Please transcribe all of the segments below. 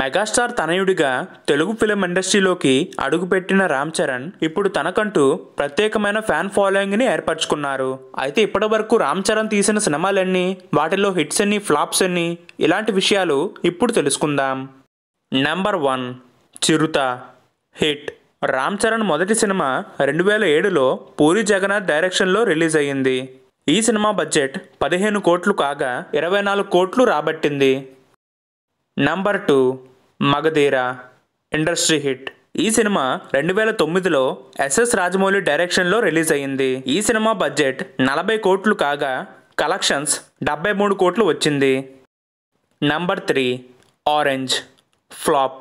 megastar తనయుడిగా Telugu film ఇండస్ట్రీలోకి అడుగుపెట్టిన రామ్ చరణ్ ఇప్పుడు తనకంటూ ప్రత్యేకమైన ఫ్యాన్ ఫాలోయింగ్ని ఏర్పరచుకున్నారు అయితే ఇప్పటి వరకు రామ్ చరణ్ తీసిన సినిమాలన్నీ వాటిలో హిట్స్ ఎన్ని ఫ్లాప్స్ ఎన్ని ఇలాంటి విషయాలు ఇప్పుడు తెలుసుకుందాం number one Chirutha hit Ram Charan మొదటి సినిమా రెండు వేల ఏడులో పూరి జగన్నాథ్ డైరెక్షన్లో రిలీజ్ అయ్యింది ఈ సినిమా బడ్జెట్ పదిహేను కోట్లు కాగా ఇరవై నాలుగు కోట్లు రాబట్టింది number two Magadheera industry hit ఈ సినిమా రెండు వేల తొమ్మిదిలో ఎస్ఎస్ రాజమౌళి డైరెక్షన్లో రిలీజ్ అయ్యింది ఈ సినిమా బడ్జెట్ నలభై కోట్లు కాగా కలెక్షన్స్ డెబ్బై మూడు కోట్లు వచ్చింది number three orange flop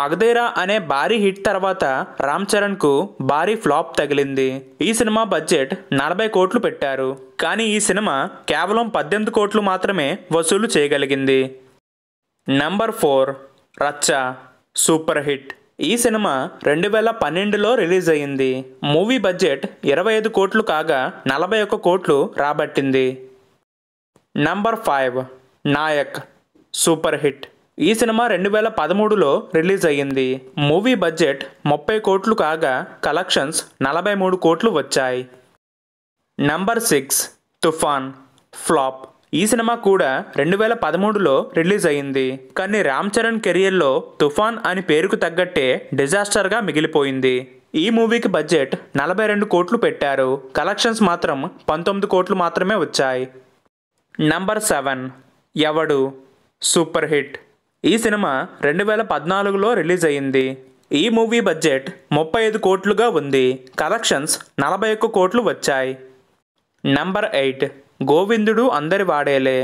Magadheera అనే భారీ హిట్ తర్వాత రామ్ చరణ్కు భారీ ఫ్లాప్ తగిలింది ఈ సినిమా బడ్జెట్ నలభై కోట్లు పెట్టారు కానీ ఈ సినిమా కేవలం పద్దెనిమిది కోట్లు మాత్రమే వసూలు చేయగలిగింది number four Racha super hit ఈ సినిమా రెండు వేల పన్నెండులో రిలీజ్ అయింది మూవీ బడ్జెట్ ఇరవై ఐదు కోట్లు కాగా నలభై ఒక్క కోట్లు రాబట్టింది number five Nayak super hit ఈ సినిమా రెండు వేల పదమూడులో రిలీజ్ అయ్యింది మూవీ బడ్జెట్ ముప్పై కోట్లు కాగా కలెక్షన్స్ నలభై మూడు కోట్లు వచ్చాయి నంబర్ సిక్స్ తుఫాన్ ఫ్లాప్ ఈ సినిమా కూడా రెండు వేల పదమూడులో రిలీజ్ అయింది కానీ రామ్ చరణ్ కెరియర్లో తుఫాన్ అని పేరుకు తగ్గట్టే డిజాస్టర్గా మిగిలిపోయింది ఈ మూవీకి బడ్జెట్ నలభై రెండు కోట్లు పెట్టారు కలెక్షన్స్ మాత్రం పంతొమ్మిది కోట్లు మాత్రమే వచ్చాయి number seven Yevadu super hit ఈ సినిమా రెండు వేల పద్నాలుగులో రిలీజ్ అయింది ఈ మూవీ బడ్జెట్ ముప్పై ఐదు కోట్లుగా ఉంది కలెక్షన్స్ నలభై ఒక్క కోట్లు వచ్చాయి నంబర్ ఎయిట్ గోవిందుడు అందరి వాడేలే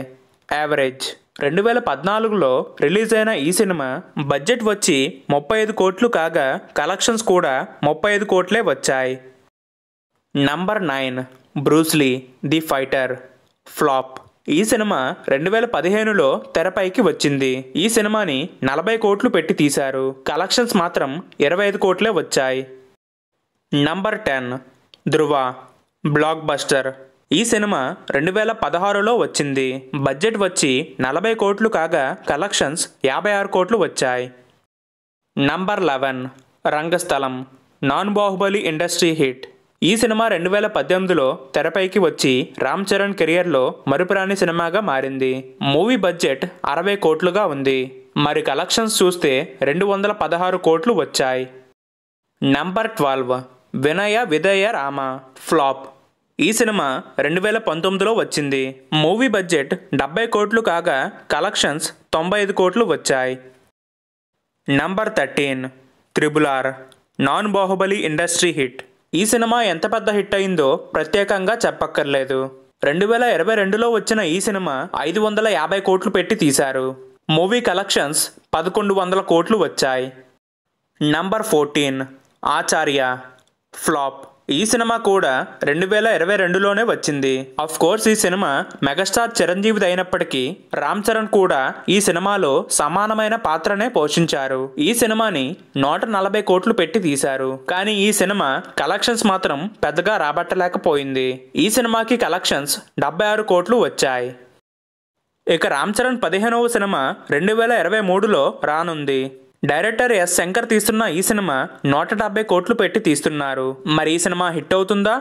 యావరేజ్ రెండు వేల పద్నాలుగులో రిలీజ్ అయిన ఈ సినిమా బడ్జెట్ వచ్చి ముప్పై ఐదు కోట్లు కాగా కలెక్షన్స్ కూడా ముప్పై ఐదు కోట్లే వచ్చాయి number nine Bruce Lee the fighter flop ఈ సినిమా రెండు వేల పదిహేనులో తెరపైకి వచ్చింది ఈ సినిమాని నలభై కోట్లు పెట్టి తీశారు కలెక్షన్స్ మాత్రం ఇరవై ఐదు కోట్లే వచ్చాయి number ten Dhruva blockbuster ఈ సినిమా రెండు వేల పదహారులో వచ్చింది బడ్జెట్ వచ్చి నలభై కోట్లు కాగా కలెక్షన్స్ యాభై ఆరు కోట్లు వచ్చాయి number eleven Rangasthalam non Baahubali industry hit ఈ సినిమా రెండు వేల పద్దెనిమిదిలో తెరపైకి వచ్చి రామ్ చరణ్ కెరియర్లో మరుపురాని సినిమాగా మారింది మూవీ బడ్జెట్ అరవై కోట్లుగా ఉంది మరి కలెక్షన్స్ చూస్తే రెండు వందల పదహారు కోట్లు వచ్చాయి number twelve Vinaya Vidheya Rama flop ఈ సినిమా రెండు వేల పంతొమ్మిదిలో వచ్చింది మూవీ బడ్జెట్ డెబ్బై కోట్లు కాగా కలెక్షన్స్ తొంభై ఐదు కోట్లు వచ్చాయి number thirteen triple R R non Baahubali industry hit ఈ సినిమా ఎంత పెద్ద హిట్ అయిందో ప్రత్యేకంగా చెప్పక్కర్లేదు రెండు వేల ఇరవై రెండులో వచ్చిన ఈ సినిమా ఐదు వందల యాభై కోట్లు పెట్టి తీశారు మూవీ కలెక్షన్స్ పదకొండు వందల కోట్లు వచ్చాయి నంబర్ ఫోర్టీన్ ఆచార్య ఫ్లాప్ ఈ సినిమా కూడా రెండు వేల ఇరవై రెండులోనే వచ్చింది అఫ్ కోర్స్ ఈ సినిమా మెగాస్టార్ చిరంజీవి అయినప్పటికీ రామ్ చరణ్ కూడా ఈ సినిమాలో సమానమైన పాత్రనే పోషించారు ఈ సినిమాని నూట నలభై కోట్లు పెట్టి తీశారు కానీ ఈ సినిమా కలెక్షన్స్ మాత్రం పెద్దగా రాబట్టలేకపోయింది ఈ సినిమాకి కలెక్షన్స్ డెబ్బై ఆరు కోట్లు వచ్చాయి ఇక రామ్ చరణ్ పదిహేనవ సినిమా రెండు వేల ఇరవై మూడులో రానుంది డైరెక్టర్ ఎస్ శంకర్ తీస్తున్న ఈ సినిమా నూట డెబ్బై కోట్లు పెట్టి తీస్తున్నారు మరి ఈ సినిమా హిట్ అవుతుందా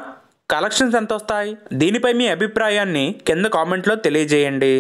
కలెక్షన్స్ ఎంత వస్తాయి దీనిపై మీ అభిప్రాయాన్ని కింద కామెంట్లో తెలియజేయండి